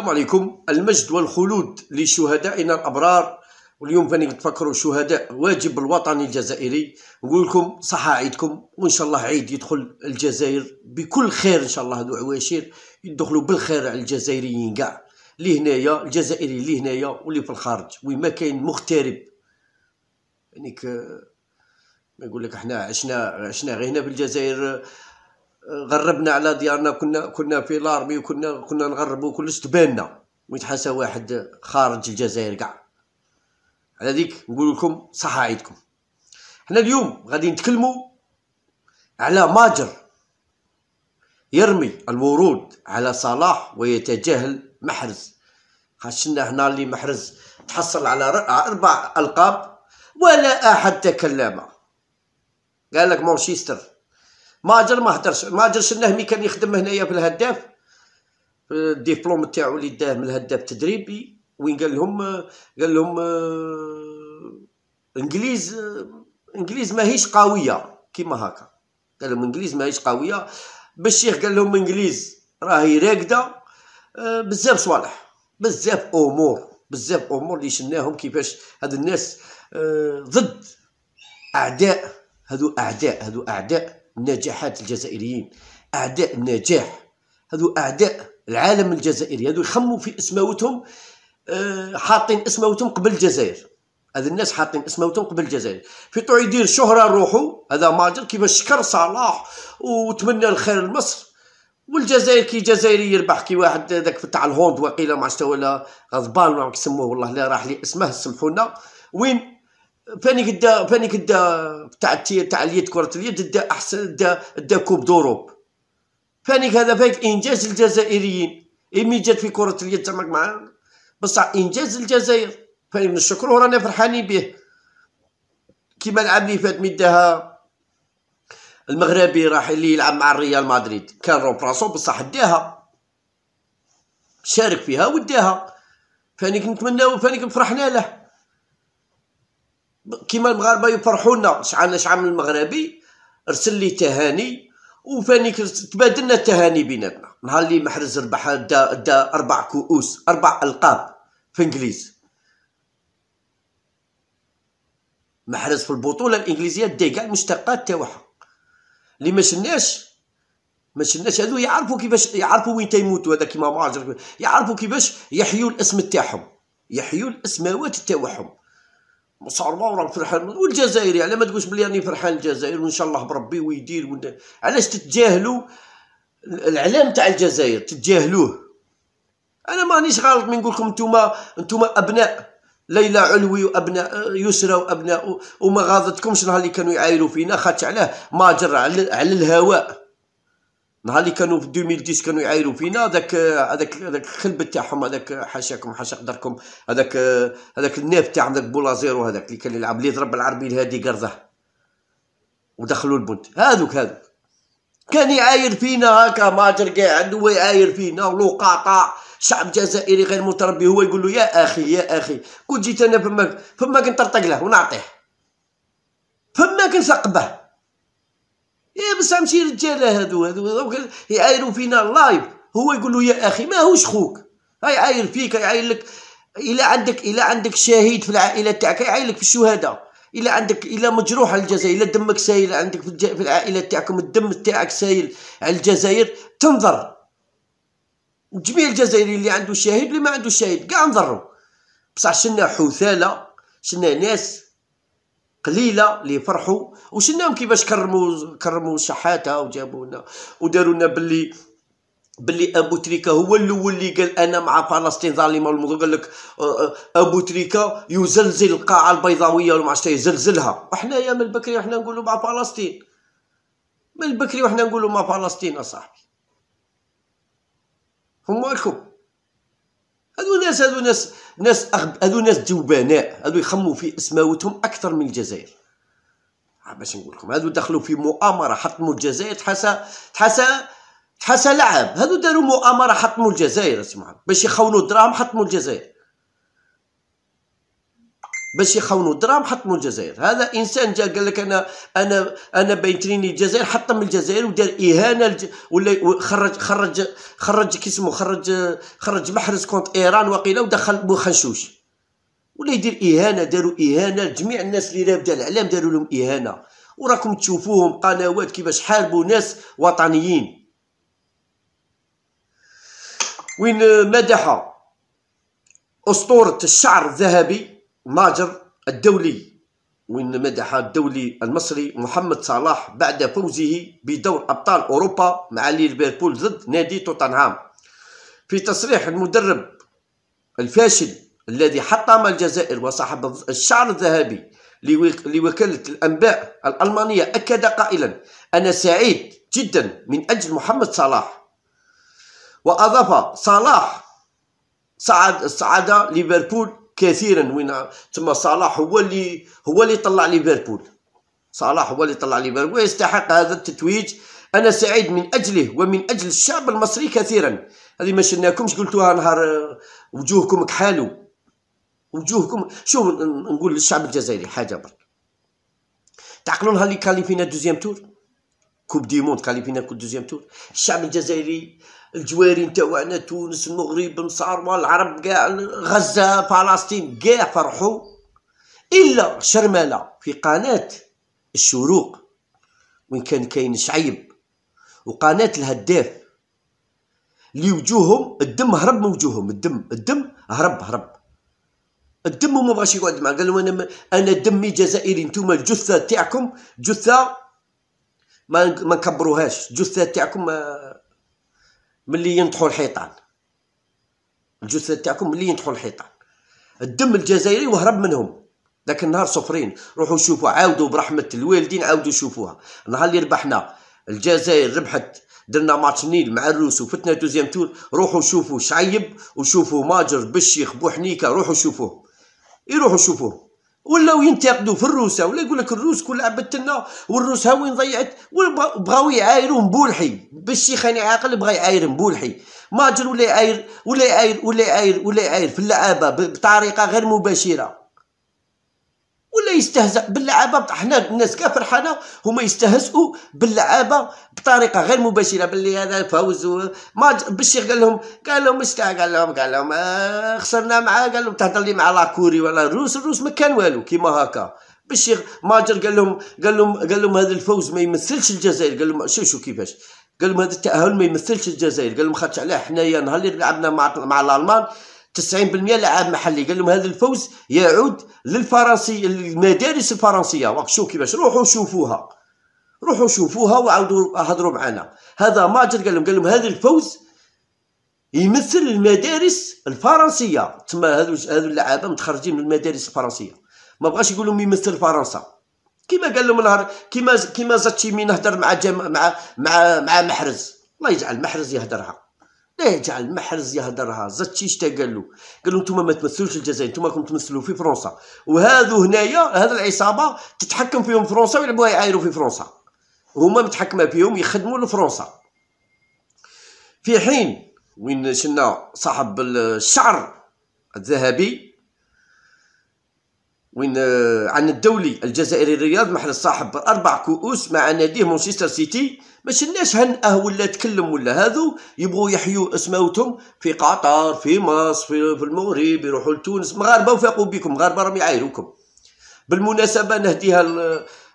السلام عليكم المجد والخلود لشهدائنا الأبرار واليوم فاني تفكروا شهداء واجب الوطني الجزائري نقول لكم صحة عيدكم وإن شاء الله عيد يدخل الجزائر بكل خير إن شاء الله هذو عواشر يدخلوا بالخير على الجزائريين كاع اللي هنايا الجزائري اللي هنايا واللي في الخارج وين ما كاين مغترب يعني ك... ما يقول لك احنا عشنا عشنا غير هنا بالجزائر غربنا على ديارنا كنا كنا في لارمي وكنا كنا نغربوا كلش تباننا ويتحاسى واحد خارج الجزائر كاع على ذيك نقول لكم صح عيدكم حنا اليوم غادي نتكلموا على ماجر يرمي الورود على صلاح ويتجاهل محرز خاشنا هنا اللي محرز تحصل على اربع القاب ولا احد تكلم قال لك مانشستر ماجر ما هدرش ماجر شناه مي كان يخدم هنايا في الهداف الدبلوم تاعو اللي داه من الهداف التدريبي وين قال لهم قال لهم آه، انجليز آه، انجليز ماهيش قويه كيما هكا قال لهم انجليز ماهيش قويه بالشيخ قال لهم انجليز راهي راقده آه، بزاف صوالح بزاف امور بزاف امور اللي شناهم كيفاش هاد الناس ضد اعداء هادو اعداء هادو اعداء نجاحات الجزائريين اعداء النجاح هذو اعداء العالم الجزائري هذو يخموا في اسماوتهم آه، حاطين اسماوتهم قبل الجزائر هذ الناس حاطين اسماوتهم قبل الجزائر في طوع يدير شهره روحه هذا ماجر كيفاش شكر صلاح وتمنى الخير لمصر والجزائر كي جزائري يربح كي واحد هذاك تاع الهوند وقيله ما عرفت ولا غضبان ما يسموه والله لا راح لي اسمه سمحونا وين فاني قد فاني قد تاع تاع اليد كره اليد دا احسن دا دا كوب دوروب فاني هذا فيك انجاز الجزائريين امي جات في كره اليد تماك معاه بصح انجاز الجزائر فاني نشكروه رانا فرحانين به كيما العام اللي فات مداها المغربي راح اللي يلعب مع ريال مدريد كان راسو بصح داها شارك فيها وداها فاني نتمناو فاني فرحنا له كيما المغاربه يفرحونا شحال شحال المغربي ارسل لي تهاني وفاني تبادلنا التهاني بيناتنا نهار اللي محرز ربح دا, دا اربع كؤوس اربع القاب في انجليز محرز في البطوله الانجليزيه كاع المشتقات تاعها اللي ما شناش ما شناش هذو يعرفوا كيفاش يعرفوا وين تيموتوا هذا كيما معجر يعرفوا كيفاش يحيوا الاسم تاعهم يحيوا الاسماوات تاعهم صاروا وراه فرحان والجزائري يعني ما تقولش بلي راني فرحان الجزائر وان شاء الله بربي ويدير ون... علاش تتجاهلوا الاعلام تاع الجزائر تتجاهلوه انا مانيش غلط من نقول لكم نتوما نتوما ابناء ليلى علوي وابناء يسرى وابناء وما غاضتكمش نهار اللي كانوا يعايروا فينا خاطش علاه ماجر على الهواء نهار اللي كانوا في 2010 كانوا يعايروا فينا هذاك هذاك هذاك الخلب تاعهم هذاك حاشاكم حاشا قدركم هذاك هذاك الناب تاعهم بولا بولازيرو هذاك اللي كان يلعب اللي ضرب العربي الهادي قرزه ودخلوا البنت هذوك هذوك كان يعاير فينا هكا ماجر قاعد هو يعاير فينا ولو قاطع شعب جزائري غير متربي هو يقول له يا اخي يا اخي كنت جيت انا فماك فماك نطرطق له ونعطيه فماك نثقبه يبس مشي رجاله هادو هادو يعايروا فينا لايف هو يقول له يا اخي ماهوش خوك يعاير فيك يعاير لك الا عندك الا عندك شهيد في العائله تاعك يعاير لك في الشهداء الا عندك الا مجروح على الجزائر الا دمك سايل عندك في العائله تاعكم الدم تاعك سايل على الجزائر تنظر جميع الجزائري اللي عنده شهيد اللي ما عنده شهيد كاع نضروا بصح شنا حثاله شنا ناس قليله اللي فرحوا وشناهم كيفاش كرموا كرموا شحاته وجابوا لنا وداروا لنا باللي باللي ابو تريكه هو الاول اللي قال انا مع فلسطين ظالمه الموضوع قال لك آه، آه، ابو تريكه يزلزل القاعه البيضاويه ولا ما عرفتش يزلزلها وحنايا من بكري وحنا نقولوا مع فلسطين من بكري وحنا نقولوا مع فلسطين اصاحبي هما لكم هذو ناس هذو ناس ناس أغب... هذو ناس جوبناء هذو يخموا في اسماوتهم اكثر من الجزائر باش نقول لكم هذو دخلوا في مؤامره حطموا الجزائر تحسا تحسا تحسا لعب هذو داروا مؤامره حطموا الجزائر اسمعوا باش يخونوا الدراهم حطموا الجزائر باش يخونوا الدراهم حطموا الجزائر هذا انسان جا قال لك انا انا انا بينتريني الجزائر حطم الجزائر ودار اهانه الج... ولا خرج خرج خرج كيسمو خرج خرج محرز كونت ايران وقيلا ودخل بوخنشوش ولا يدير اهانه داروا اهانه لجميع الناس اللي رابده الاعلام داروا لهم اهانه وراكم تشوفوهم قنوات كيفاش حاربوا ناس وطنيين وين مدح اسطوره الشعر الذهبي ماجر الدولي وين مدح الدولي المصري محمد صلاح بعد فوزه بدور أبطال أوروبا مع ليفربول ضد نادي توتنهام في تصريح المدرب الفاشل الذي حطم الجزائر وصاحب الشعر الذهبي لوكالة الأنباء الألمانية أكد قائلا أنا سعيد جدا من أجل محمد صلاح وأضاف صلاح صعد صعد ليفربول كثيرا وين تما صلاح هو اللي هو اللي طلع ليفربول صلاح هو اللي طلع ليفربول ويستحق هذا التتويج انا سعيد من اجله ومن اجل الشعب المصري كثيرا هذه ما شلناكمش قلتوها نهار وجوهكم كحالو وجوهكم شوف نقول للشعب الجزائري حاجه برك تعقلونها اللي كاليفينا دوزيام تور كوب دي موند كاليفينا كوب دوزيام تور الشعب الجزائري الجواري تاعنا تونس المغرب مصر العرب كاع غزة فلسطين كاع فرحوا إلا شرملة في قناة الشروق وين كان كاين شعيب وقناة الهداف اللي وجوههم الدم هرب من وجوههم الدم الدم هرب هرب الدم وما بغاش يقعد معاه قال انا انا دمي جزائري نتوما الجثه تاعكم جثه ما ما نكبروهاش الجثه تاعكم ملي ينطحوا الحيطان الجثث تاعكم ملي ينطحوا الحيطان الدم الجزائري وهرب منهم ذاك النهار صفرين روحوا شوفوا عاودوا برحمه الوالدين عاودوا شوفوها النهار اللي ربحنا الجزائر ربحت درنا ماتش نيل مع الروس وفتنا دوزيام تور روحوا شوفوا شعيب وشوفوا ماجر بالشيخ بوحنيكه روحوا شوفوه يروحوا شوفوه ولاو ينتقدوا في الروس ولا يقول لك الروس كل عبدت لنا والروس ها وين ضيعت وبغاو يعايروا مبولحي باش خاني يعني عاقل بغا يعاير مبولحي ماجر ولا يعاير ولا يعاير ولا يعاير ولا يعاير في اللعابه بطريقه غير مباشره ولا يستهزأ باللعابه حنا الناس كاع فرحانه هما يستهزؤوا باللعابه بطريقه غير مباشره باللي هذا فوز ما بالشيخ قال لهم قال لهم مش قال لهم قال لهم آه، خسرنا معاه قال لهم تهضر لي مع لاكوري ولا الروس الروس ما كان والو كيما هكا بالشيخ ماجر قال لهم قال لهم قال لهم هذا الفوز ما يمثلش الجزائر قال لهم شوف شوف كيفاش قال لهم هذا التاهل ما يمثلش الجزائر قال لهم خاطش علاه حنايا نهار اللي لعبنا مع مع الالمان 90% لاعب محلي قال لهم هذا الفوز يعود للفرنسي المدارس الفرنسيه راك شوف كيفاش روحوا شوفوها روحوا شوفوها وعاودوا هضروا معنا هذا ماجر قال لهم قال لهم هذا الفوز يمثل المدارس الفرنسيه تما هذو هذو اللعابه متخرجين من المدارس الفرنسيه ما بغاش يقول لهم يمثل فرنسا كما قال لهم نهار كما كما زاتشيمي نهضر مع مع مع مع محرز الله يجعل محرز يهدرها لا يجعل محرز يهدرها زاتشيش تا قال له قال له نتوما ما تمثلوش الجزائر نتوما راكم تمثلوا في فرنسا وهذو هنايا هذا العصابه تتحكم فيهم فرنسا ويلعبوها يعايروا في فرنسا هما متحكمه فيهم يخدموا لفرنسا في حين وين شنا صاحب الشعر الذهبي وين آه، عن الدولي الجزائري الرياض محل صاحب اربع كؤوس مع ناديه مانشستر سيتي ما شلناش هنأه ولا تكلم ولا هذو يبغوا يحيوا اسماوتهم في قطر في مصر في المغرب يروحوا لتونس مغاربه وفاقوا بكم مغاربه راهم يعايروكم بالمناسبه نهديها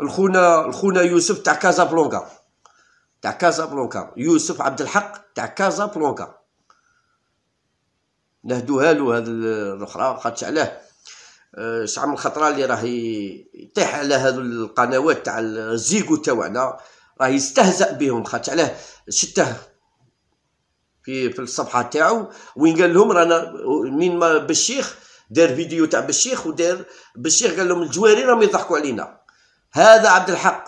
الخونا الخونا يوسف تاع كازا بلونكا تاع كازا بلونكا يوسف عبد الحق تاع كازا بلونكا نهدوها له هذه الاخرى خاطش علاه آه، شحال من خطره اللي راه يطيح على هذو القنوات تاع الزيكو تاعنا راه يستهزأ بهم خاطر علاه شته في في الصفحه تاعو وين قال لهم رانا من ما بالشيخ دار فيديو تاع بالشيخ ودار بالشيخ قال لهم الجواري راهم يضحكوا علينا هذا عبد الحق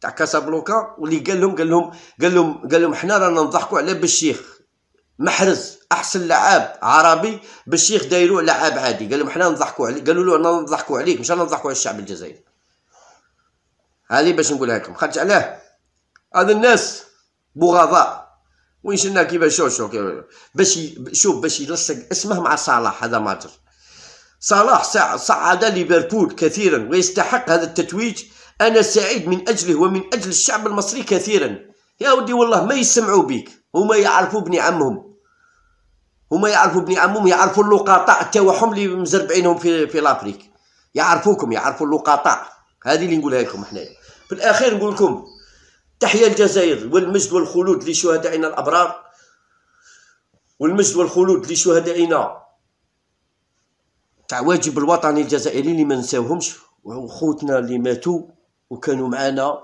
تاع كاسابلوكا واللي قال لهم قال لهم قال لهم قال لهم حنا رانا نضحكوا على بالشيخ محرز احسن لعاب عربي باش يخدايروه لعاب عادي قال لهم حنا نضحكوا عليك قالوا له نضحكوا عليك مش نضحكوا على الشعب الجزائري هذه باش نقولها لكم خرج علاه هذا الناس بغضاء وين شلنا شو شوشو باش شوف باش يلصق اسمه مع صلاح هذا ماجر صلاح صعد ليفربول كثيرا ويستحق هذا التتويج انا سعيد من اجله ومن اجل الشعب المصري كثيرا يا ودي والله ما يسمعوا بيك هما يعرفوا بني عمهم هما يعرفوا بني عمهم يعرفوا اللقطاء تاعهم اللي مزربعينهم في في لافريك يعرفوكم يعرفوا اللقطاء هذه اللي نقولها لكم حنايا في الاخير نقول لكم تحيا الجزائر والمجد والخلود لشهدائنا الابرار والمجد والخلود لشهدائنا تاع واجب الوطني الجزائري اللي ما نساوهمش وخوتنا اللي ماتوا وكانوا معنا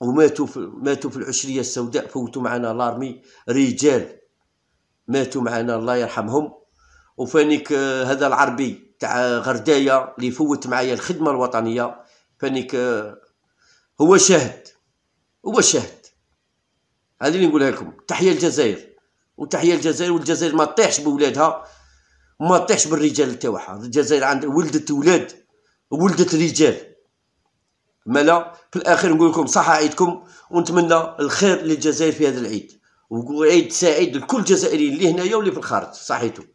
وماتوا في ماتوا في العشريه السوداء فوتوا معنا لارمي رجال ماتوا معنا الله يرحمهم وفانيك آه، هذا العربي تاع غردايه اللي فوت معايا الخدمه الوطنيه فانيك آه، هو شاهد هو شاهد هذه اللي نقولها لكم تحيه الجزائر وتحيه الجزائر والجزائر ما تطيحش بولادها وما تطيحش بالرجال تاعها الجزائر عند ولدت ولاد ولدت رجال مالا في الاخير نقول لكم صحة عيدكم ونتمنى الخير للجزائر في هذا العيد وعيد سعيد لكل الجزائريين اللي هنايا واللي في الخارج صحيتو